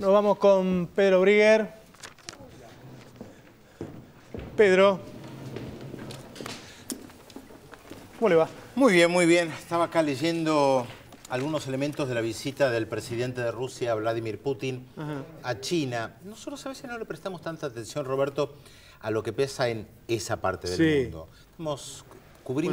Nos vamos con Pedro Briguer. Pedro. ¿Cómo le va? Muy bien, muy bien. Estaba acá leyendo algunos elementos de la visita del presidente de Rusia, Vladimir Putin, a China. Nosotros a veces no le prestamos tanta atención, Roberto, a lo que pesa en esa parte del mundo. Estamos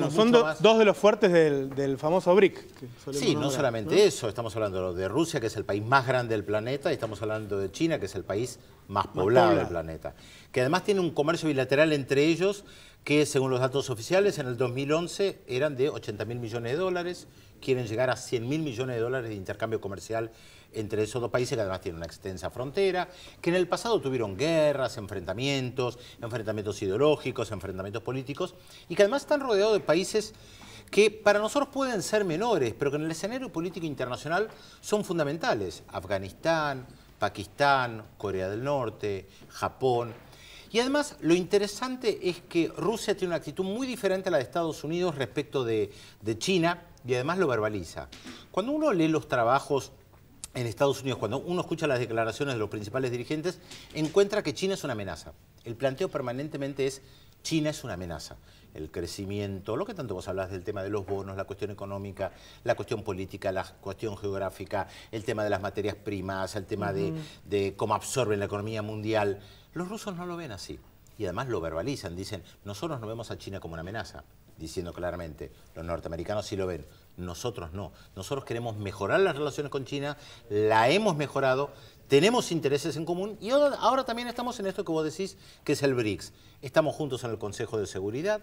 son dos de los fuertes del, famoso BRIC. Sí, no solamente eso, estamos hablando de Rusia, que es el país más grande del planeta, y estamos hablando de China, que es el país más poblado. del planeta. Que además tiene un comercio bilateral entre ellos que según los datos oficiales en el 2011 eran de 80 mil millones de dólares, quieren llegar a 100 mil millones de dólares de intercambio comercial entre esos dos países que además tienen una extensa frontera, que en el pasado tuvieron guerras, enfrentamientos, enfrentamientos ideológicos, enfrentamientos políticos, y que además están rodeados de países que para nosotros pueden ser menores, pero que en el escenario político internacional son fundamentales. Afganistán, Pakistán, Corea del Norte, Japón. Y además, lo interesante es que Rusia tiene una actitud muy diferente a la de Estados Unidos respecto de, China y además lo verbaliza. Cuando uno lee los trabajos en Estados Unidos, cuando uno escucha las declaraciones de los principales dirigentes, encuentra que China es una amenaza. El planteo permanentemente es China es una amenaza. El crecimiento, lo que tanto vos hablas del tema de los bonos, la cuestión económica, la cuestión política, la cuestión geográfica, el tema de las materias primas, el tema de, de, cómo absorben la economía mundial. Los rusos no lo ven así. Y además lo verbalizan, dicen, nosotros no vemos a China como una amenaza diciendo claramente, los norteamericanos sí lo ven, nosotros no. Nosotros queremos mejorar las relaciones con China, la hemos mejorado, tenemos intereses en común y ahora, también estamos en esto que vos decís, que es el BRICS. Estamos juntos en el Consejo de Seguridad,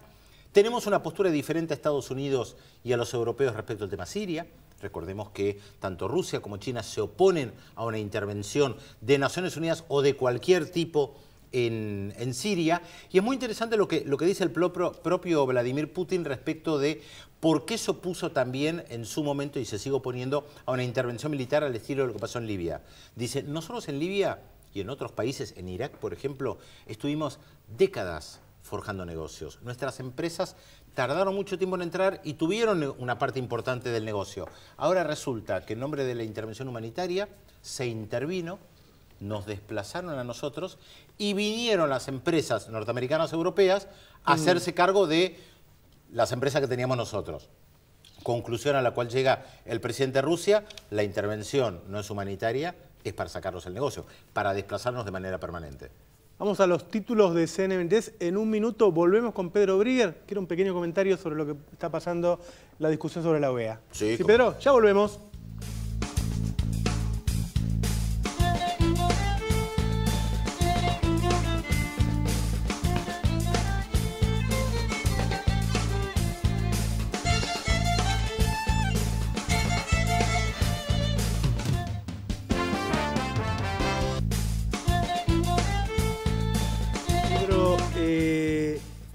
tenemos una postura diferente a Estados Unidos y a los europeos respecto al tema Siria. Recordemos que tanto Rusia como China se oponen a una intervención de Naciones Unidas o de cualquier tipo de en, Siria. Y es muy interesante lo que, lo que dice el propio, propio Vladimir Putin respecto de por qué se opuso también en su momento, y se sigue oponiendo, a una intervención militar al estilo de lo que pasó en Libia. Dice, nosotros en Libia y en otros países, en Irak, por ejemplo, estuvimos décadas forjando negocios. Nuestras empresas tardaron mucho tiempo en entrar y tuvieron una parte importante del negocio. Ahora resulta que en nombre de la intervención humanitaria se intervino nos desplazaron a nosotros y vinieron las empresas norteamericanas europeas a mm. hacerse cargo de las empresas que teníamos nosotros. Conclusión a la cual llega el presidente de Rusia, la intervención no es humanitaria, es para sacarnos el negocio, para desplazarnos de manera permanente. Vamos a los títulos de CNN. En un minuto volvemos con Pedro Brigger. Quiero un pequeño comentario sobre lo que está pasando la discusión sobre la OEA. sí Pedro, ya volvemos.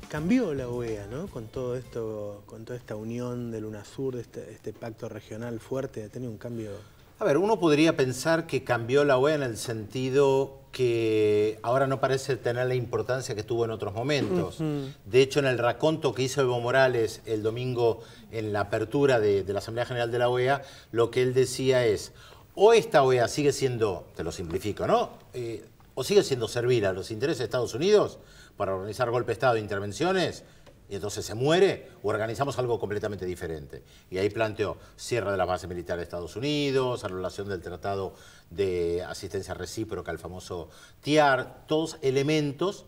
cambió la OEA, ¿no? Con todo esto, con toda esta unión del Sur, de este, este, pacto regional fuerte, ha tenido un cambio. A ver, uno podría pensar que cambió la OEA en el sentido que ahora no parece tener la importancia que tuvo en otros momentos. De hecho, en el raconto que hizo Evo Morales el domingo en la apertura de, la Asamblea General de la OEA, lo que él decía es, o esta OEA sigue siendo, te lo simplifico, ¿no? Eh, o sigue siendo servir a los intereses de Estados Unidos para organizar golpe de Estado e intervenciones, y entonces se muere, o organizamos algo completamente diferente. Y ahí planteó cierre de las bases militares de Estados Unidos, anulación del Tratado de Asistencia Recíproca, el famoso TIAR, todos elementos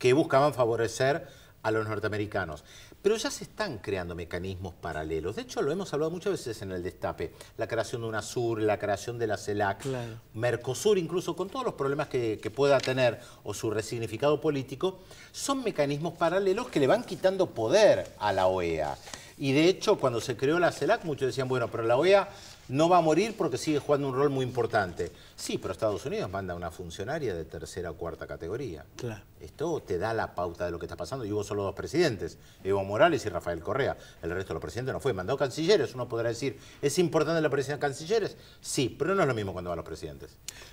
que buscaban favorecer a los norteamericanos. Pero ya se están creando mecanismos paralelos. De hecho, lo hemos hablado muchas veces en el destape. La creación de una Sur, la creación de la CELAC, Mercosur, incluso con todos los problemas que, que, pueda tener o su resignificado político, son mecanismos paralelos que le van quitando poder a la OEA. Y de hecho, cuando se creó la CELAC, muchos decían, bueno, pero la OEA no va a morir porque sigue jugando un rol muy importante. Sí, pero Estados Unidos manda una funcionaria de tercera o cuarta categoría. Claro. Esto te da la pauta de lo que está pasando. Y hubo solo dos presidentes, Evo Morales y Rafael Correa. El resto de los presidentes no fue. Mandó cancilleres. Uno podrá decir, ¿es importante la presencia de cancilleres? Sí, pero no es lo mismo cuando van los presidentes.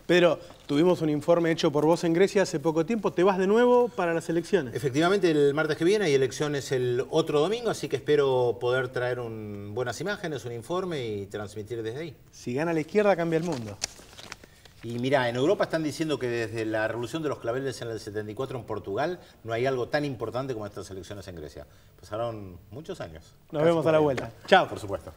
Pero tuvimos un informe hecho por vos en Grecia hace poco tiempo. ¿Te vas de nuevo para las elecciones? Efectivamente, el martes que viene hay elecciones el otro domingo, así que espero poder traer buenas imágenes, un informe y transmitir desde ahí. Si gana la izquierda, cambia el mundo. Y mira, en Europa están diciendo que desde la revolución de los claveles en el 74 en Portugal no hay algo tan importante como estas elecciones en Grecia. Pasaron muchos años. Nos vemos a la vuelta. Chao. Por supuesto.